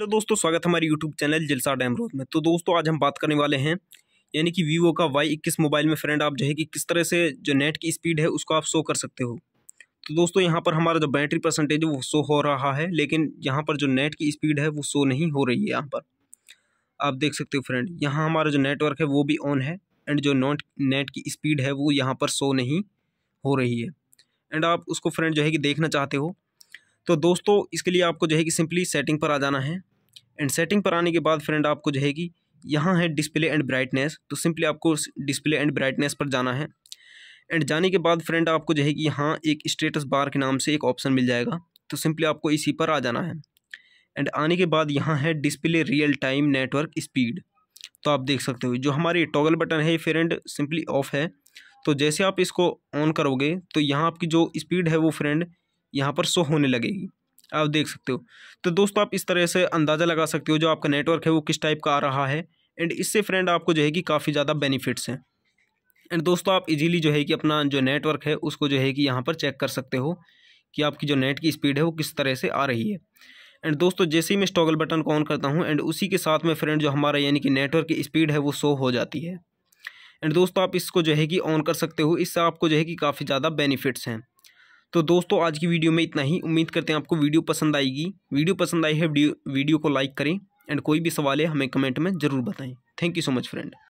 hello दोस्तों स्वागत हमारे यूट्यूब चैनल जिलसा डैमरोज में तो दोस्तों आज हम बात करने वाले हैं यानी कि वीवो का वाई इक्कीस मोबाइल में फ्रेंड आप जो है कि किस तरह से जो नेट की स्पीड है उसको आप शो कर सकते हो तो दोस्तों यहाँ पर हमारा जो बैटरी परसेंटेज है वो शो हो रहा है लेकिन यहाँ पर जो नेट की स्पीड है वो शो नहीं हो रही है यहाँ पर आप देख सकते हो फ्रेंड यहाँ हमारा जो नेटवर्क है वो भी ऑन है एंड जो नॉट नेट की स्पीड है वो यहाँ पर शो नहीं हो रही है एंड आप उसको फ्रेंड जो है कि देखना चाहते हो तो दोस्तों इसके लिए आपको जो है कि सिंपली सेटिंग पर आ जाना है एंड सेटिंग पर आने के बाद फ्रेंड आपको जो है कि यहाँ है डिस्प्ले एंड ब्राइटनेस तो सिंपली आपको डिस्प्ले एंड ब्राइटनेस पर जाना है एंड जाने के बाद फ्रेंड आपको जो है कि यहाँ एक स्टेटस बार के नाम से एक ऑप्शन मिल जाएगा तो सिंपली आपको इसी पर आ जाना है एंड आने के बाद यहाँ है display real time network speed तो आप देख सकते हो जो हमारी टॉगल बटन है फ्रेंड सिंपली ऑफ है तो जैसे आप इसको ऑन करोगे तो यहाँ आपकी जो स्पीड है वो फ्रेंड यहाँ पर शो होने लगेगी आप देख सकते हो तो दोस्तों आप इस तरह से अंदाज़ा लगा सकते हो जो आपका नेटवर्क है वो किस टाइप का आ रहा है एंड इससे फ्रेंड आपको जो है कि काफ़ी ज़्यादा बेनिफिट्स हैं एंड दोस्तों आप इजीली जो है कि अपना जो नेटवर्क है उसको जो है कि यहाँ पर चेक कर सकते हो कि आपकी जो नेट की स्पीड है वो किस तरह से आ रही है एंड दोस्तों जैसे ही मैं स्टॉगल बटन को ऑन करता हूँ एंड उसी के साथ में फ्रेंड जो हमारा यानी कि नेटवर्क की स्पीड है वो शो हो जाती है एंड दोस्तों आप इसको जो है कि ऑन कर सकते हो इससे आपको जो है कि काफ़ी ज़्यादा बेनिफिट्स हैं तो दोस्तों आज की वीडियो में इतना ही उम्मीद करते हैं आपको वीडियो पसंद आएगी वीडियो पसंद आई है वीडियो को लाइक करें एंड कोई भी सवाल है हमें कमेंट में ज़रूर बताएं thank you so much friend